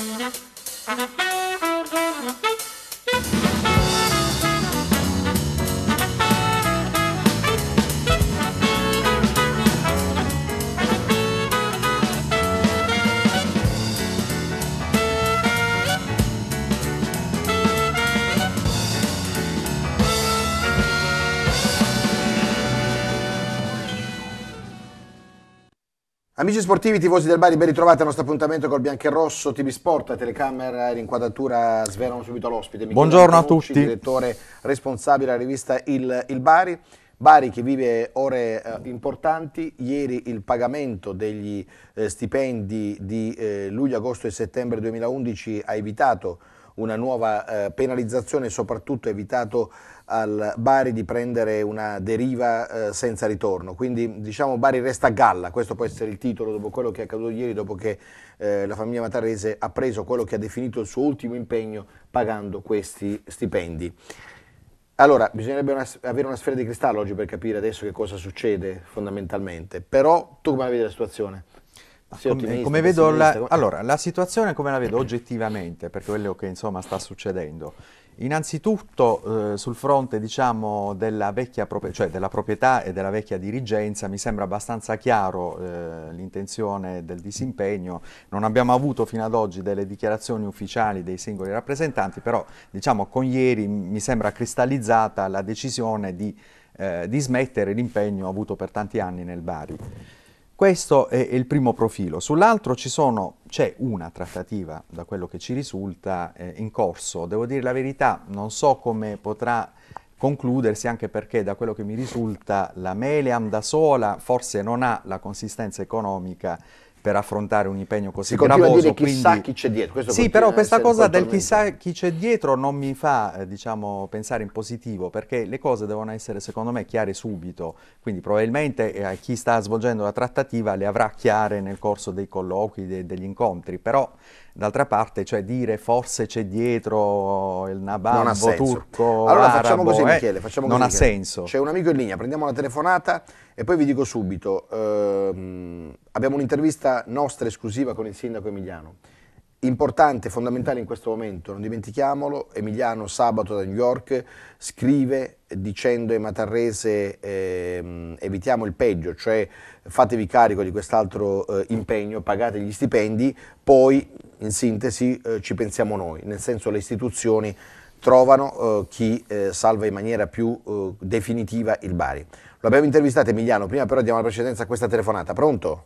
Thank you. Amici sportivi, tifosi del Bari, ben ritrovati al nostro appuntamento col Rosso TV Sport, telecamera e inquadratura sverano subito l'ospite. Buongiorno a tutti. Direttore responsabile della rivista il, il, Bari. Bari che vive ore eh, importanti, ieri il pagamento degli eh, stipendi di eh, luglio, agosto e settembre 2011 ha evitato una nuova eh, penalizzazione e soprattutto ha evitato al Bari di prendere una deriva eh, senza ritorno. Quindi diciamo Bari resta a galla, questo può essere il titolo dopo quello che è accaduto ieri, dopo che eh, la famiglia Matarese ha preso quello che ha definito il suo ultimo impegno pagando questi stipendi. Allora, bisognerebbe una, avere una sfera di cristallo oggi per capire adesso che cosa succede fondamentalmente, però tu come la vedi la situazione? Come, come vedo la, allora, la situazione come la vedo oggettivamente, per quello che insomma sta succedendo, Innanzitutto eh, sul fronte diciamo, della, pro- cioè della, proprietà e della vecchia dirigenza mi sembra abbastanza chiaro eh, l'intenzione del disimpegno, non abbiamo avuto fino ad oggi delle dichiarazioni ufficiali dei singoli rappresentanti, però diciamo, con ieri mi sembra cristallizzata la decisione di, eh, di smettere l'impegno avuto per tanti anni nel Bari. Questo è il primo profilo. Sull'altro c'è una trattativa, da quello che ci risulta, eh, in corso. Devo dire la verità, non so come potrà concludersi, anche perché da quello che mi risulta la Meleam da sola forse non ha la consistenza economica per affrontare un impegno così si gravoso. Dire chissà chi c'è dietro. Questo sì, però questa cosa del chissà chi c'è dietro non mi fa, eh, diciamo, pensare in positivo, perché le cose devono essere, secondo me, chiare subito. Quindi probabilmente eh, chi sta svolgendo la trattativa le avrà chiare nel corso dei colloqui, de- degli incontri, però D'altra parte, cioè dire forse c'è dietro il Nababbo turco. Allora arabo, facciamo così, eh, Michele. Facciamo non così, ha Michele. senso. C'è un amico in linea, prendiamo la telefonata e poi vi dico subito. Ehm, abbiamo un'intervista nostra esclusiva con il sindaco Emiliano. Importante, fondamentale in questo momento, non dimentichiamolo. Emiliano sabato da New York scrive dicendo ai Matarrese eh, evitiamo il peggio, cioè fatevi carico di quest'altro eh, impegno, pagate gli stipendi, poi in sintesi eh, ci pensiamo noi, nel senso le istituzioni trovano eh, chi eh, salva in maniera più eh, definitiva il Bari. Lo abbiamo intervistato Emiliano, prima però diamo la precedenza a questa telefonata. Pronto?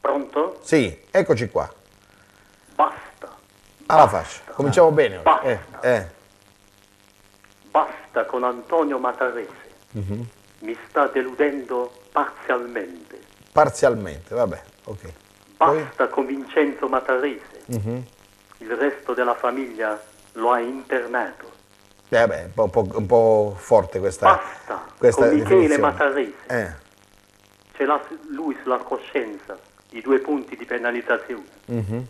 Pronto? Sì, eccoci qua. Basta. Alla basta, fascia, cominciamo bene. Basta basta con Antonio Matarese, uh-huh. mi sta deludendo parzialmente. Parzialmente, vabbè, ok. Basta Poi... con Vincenzo Matarese, uh-huh. il resto della famiglia lo ha internato. Eh vabbè, un, po', un po', forte questa Basta questa con Michele Matarese. Eh. Ce l'ha lui sulla coscienza i due punti di penalizzazione. Uh-huh.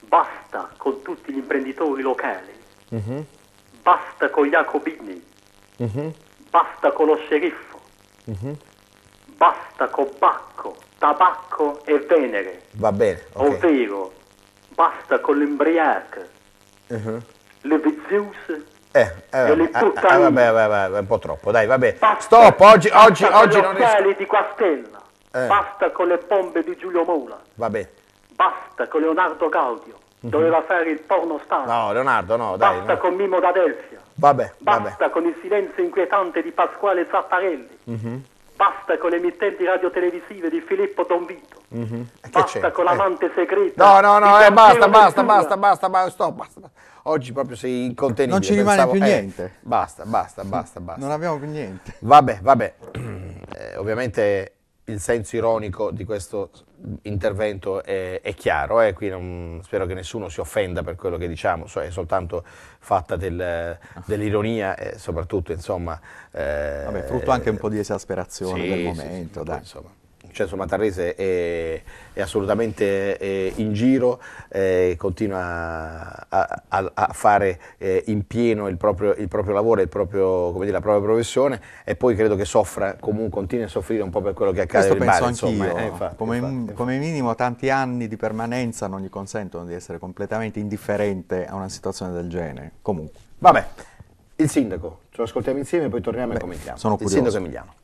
Basta con tutti gli imprenditori locali. Uh-huh basta con Jacobini, uh-huh. Mhm. basta con lo sceriffo, uh-huh. Mhm. basta con Bacco, tabacco e venere. Va bene. Okay. Ovvero, basta con l'embriaco, uh-huh. Mhm. le viziose eh, eh, e le puttane. Eh, eh, eh vabbè, vabbè, un po' troppo, dai, vabbè. Basta, Stop, oggi, oggi, oggi non riesco. di Quastella, eh. basta con le bombe di Giulio Mola. Vabbè. Basta con Leonardo Gaudio doveva fare il porno star. No, Leonardo, no, dai. Basta no. con Mimo d'Adelfia. Vabbè, Basta con il silenzio inquietante di Pasquale Zapparelli. Uh mhm. -huh. Basta con le emittenti radiotelevisive di Filippo Donvito. Uh mhm. -huh. Basta con l'amante eh. segreta. No, no, no, eh, basta, basta, basta, basta, basta, stop, basta. Oggi proprio sei incontenibile. Non ci rimane Pensavo, più eh, niente. Eh, basta, basta, basta, basta. Non abbiamo più niente. Vabbè, vabbè. Eh, ovviamente il senso ironico di questo intervento è, è chiaro, eh? non, spero che nessuno si offenda per quello che diciamo, so, è soltanto fatta del, ah. dell'ironia e soprattutto insomma... Eh, Vabbè, frutto anche un po' di esasperazione sì, del momento, sì, sì, dai. Insomma. Vincenzo cioè, Matarrese è, è assolutamente è eh, in giro, eh, continua a, a, a fare eh, in pieno il proprio, il proprio lavoro, il proprio, dire, la propria professione e poi credo che soffra, comunque continui a soffrire un po' per quello che accade Questo in penso mare, insomma, eh, infatti, come, infatti, come, minimo tanti anni di permanenza non gli consentono di essere completamente indifferente a una situazione del genere, comunque. Vabbè, il sindaco, ce lo ascoltiamo insieme e poi torniamo Beh, e commentiamo. Sono curioso. Il sindaco Emiliano.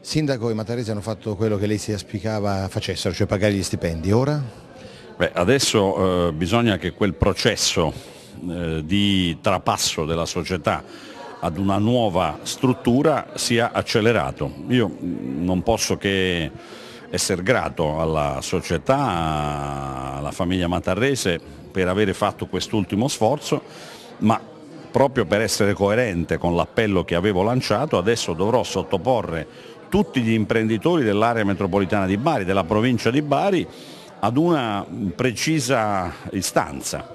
Sindaco e Matarese hanno fatto quello che lei si aspicava facessero, cioè pagare gli stipendi. Ora? Beh, adesso eh, bisogna che quel processo eh, di trapasso della società ad una nuova struttura sia accelerato. Io mm, non posso che essere grato alla società, alla famiglia Matarrese per avere fatto quest'ultimo sforzo, ma proprio per essere coerente con l'appello che avevo lanciato adesso dovrò sottoporre tutti gli imprenditori dell'area metropolitana di Bari, della provincia di Bari, ad una precisa istanza.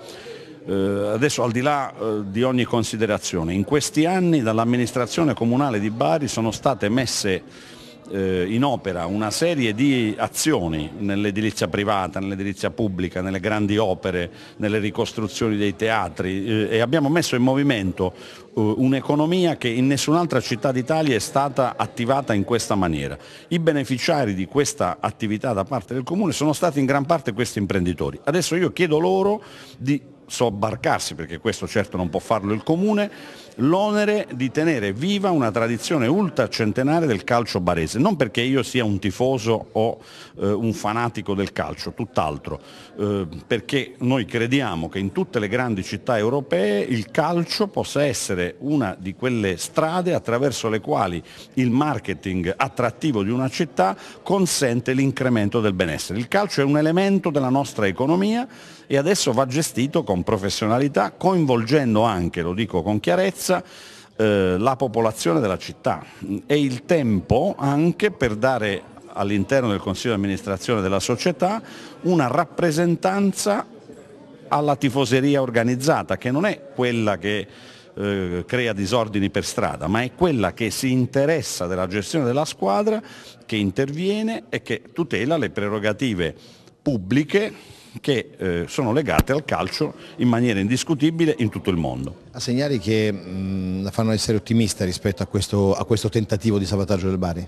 Eh, adesso al di là eh, di ogni considerazione, in questi anni dall'amministrazione comunale di Bari sono state messe eh, in opera una serie di azioni nell'edilizia privata, nell'edilizia pubblica, nelle grandi opere, nelle ricostruzioni dei teatri eh, e abbiamo messo in movimento eh, un'economia che in nessun'altra città d'Italia è stata attivata in questa maniera. I beneficiari di questa attività da parte del Comune sono stati in gran parte questi imprenditori. Adesso io chiedo loro di sobbarcarsi, perché questo certo non può farlo il Comune, l'onere di tenere viva una tradizione ultracentenaria del calcio barese, non perché io sia un tifoso o eh, un fanatico del calcio, tutt'altro, eh, perché noi crediamo che in tutte le grandi città europee il calcio possa essere una di quelle strade attraverso le quali il marketing attrattivo di una città consente l'incremento del benessere. Il calcio è un elemento della nostra economia e adesso va gestito con professionalità, coinvolgendo anche, lo dico con chiarezza, sicurezza eh, la popolazione della città e il tempo anche per dare all'interno del Consiglio di amministrazione della società una rappresentanza alla tifoseria organizzata, che non è quella che eh, crea disordini per strada, ma è quella che si interessa della gestione della squadra, che interviene e che tutela le prerogative pubbliche che eh, sono legate al calcio in maniera indiscutibile in tutto il mondo. A segnali che mh, mm, la fanno essere ottimista rispetto a questo, a questo tentativo di salvataggio del Bari?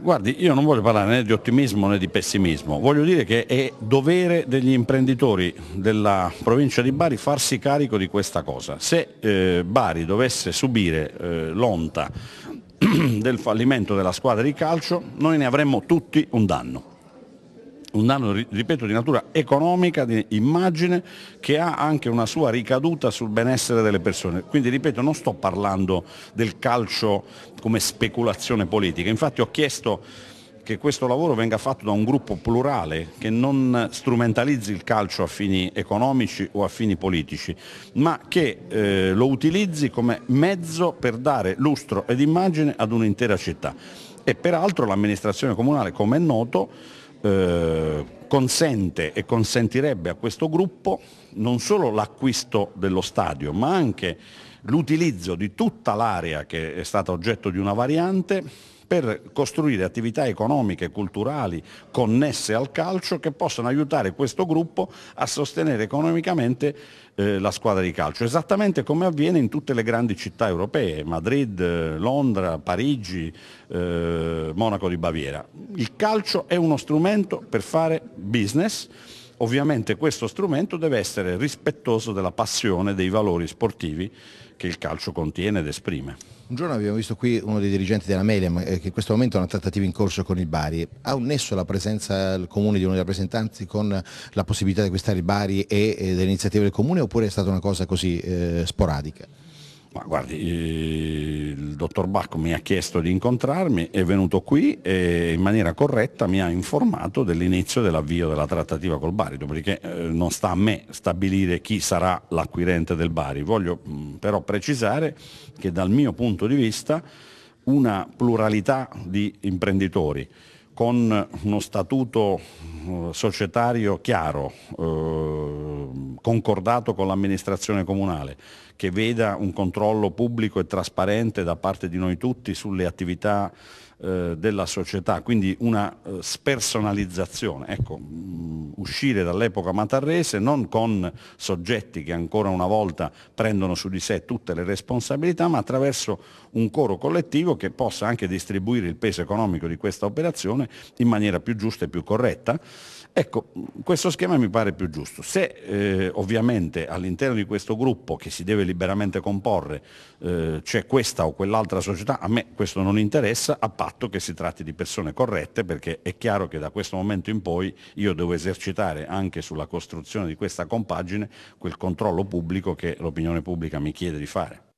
Guardi, io non voglio parlare né di ottimismo né di pessimismo, voglio dire che è dovere degli imprenditori della provincia di Bari farsi carico di questa cosa. Se eh, Bari dovesse subire eh, l'onta del fallimento della squadra di calcio, noi ne avremmo tutti un danno un danno, ripeto, di natura economica, di immagine, che ha anche una sua ricaduta sul benessere delle persone. Quindi, ripeto, non sto parlando del calcio come speculazione politica, infatti ho chiesto che questo lavoro venga fatto da un gruppo plurale che non strumentalizzi il calcio a fini economici o a fini politici, ma che eh, lo utilizzi come mezzo per dare lustro ed immagine ad un'intera città. E peraltro l'amministrazione comunale, come è noto, eh, consente e consentirebbe a questo gruppo non solo l'acquisto dello stadio ma anche l'utilizzo di tutta l'area che è stata oggetto di una variante per costruire attività economiche culturali connesse al calcio che possano aiutare questo gruppo a sostenere economicamente eh, la squadra di calcio, esattamente come avviene in tutte le grandi città europee, Madrid, Londra, Parigi, eh, Monaco di Baviera. Il calcio è uno strumento per fare business Ovviamente questo strumento deve essere rispettoso della passione, dei valori sportivi che il calcio contiene ed esprime. Un giorno abbiamo visto qui uno dei dirigenti della Meliam eh, che in questo momento ha una trattativa in corso con il Bari. Ha un nesso la presenza al comune di uno dei rappresentanti con la possibilità di acquistare il Bari e, eh, e iniziative del comune oppure è stata una cosa così eh, sporadica? Ma guardi, il dottor Bacco mi ha chiesto di incontrarmi, è venuto qui e in maniera corretta mi ha informato dell'inizio dell'avvio della trattativa col Bari, dopodiché eh, non sta a me stabilire chi sarà l'acquirente del Bari. Voglio mm, però precisare che dal mio punto di vista una pluralità di imprenditori con uno statuto eh, societario chiaro, eh, concordato con l'amministrazione comunale, che veda un controllo pubblico e trasparente da parte di noi tutti sulle attività eh, della società, quindi una eh, spersonalizzazione. Ecco, uscire dall'epoca matarrese, non con soggetti che ancora una volta prendono su di sé tutte le responsabilità, ma attraverso un coro collettivo che possa anche distribuire il peso economico di questa operazione in maniera più giusta e più corretta. Ecco, questo schema mi pare più giusto. Se eh, ovviamente all'interno di questo gruppo che si deve liberamente comporre eh, c'è questa o quell'altra società, a me questo non interessa, a patto che si tratti di persone corrette, perché è chiaro che da questo momento in poi io devo esercitare anche sulla costruzione di questa compagine quel controllo pubblico che l'opinione pubblica mi chiede di fare.